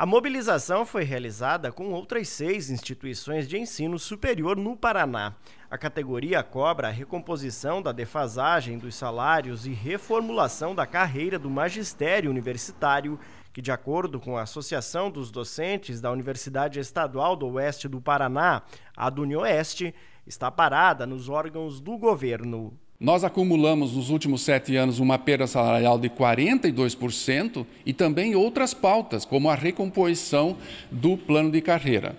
A mobilização foi realizada com outras seis instituições de ensino superior no Paraná. A categoria cobra a recomposição da defasagem dos salários e reformulação da carreira do magistério universitário, que, de acordo com a Associação dos Docentes da Universidade Estadual do Oeste do Paraná, a Dunioeste, está parada nos órgãos do governo. Nós acumulamos nos últimos sete anos uma perda salarial de 42% e também outras pautas, como a recomposição do plano de carreira.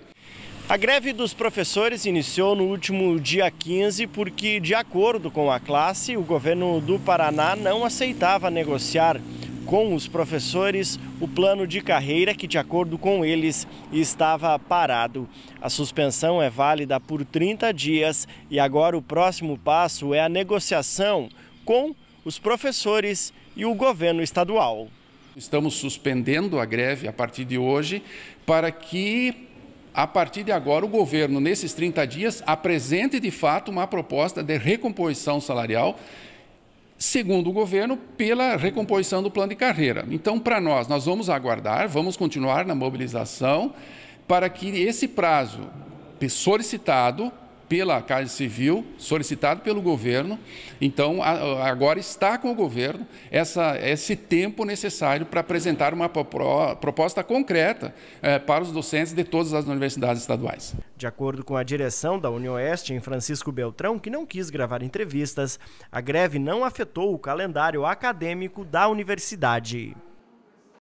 A greve dos professores iniciou no último dia 15 porque, de acordo com a classe, o governo do Paraná não aceitava negociar com os professores o plano de carreira que, de acordo com eles, estava parado. A suspensão é válida por 30 dias e agora o próximo passo é a negociação com os professores e o governo estadual. Estamos suspendendo a greve a partir de hoje para que a partir de agora, o governo, nesses 30 dias, apresente de fato uma proposta de recomposição salarial segundo o governo, pela recomposição do plano de carreira. Então, para nós, nós vamos aguardar, vamos continuar na mobilização para que esse prazo solicitado pela Casa Civil, solicitado pelo governo. Então, agora está com o governo essa, esse tempo necessário para apresentar uma proposta concreta eh, para os docentes de todas as universidades estaduais. De acordo com a direção da Unioeste, em Francisco Beltrão, que não quis gravar entrevistas, a greve não afetou o calendário acadêmico da universidade.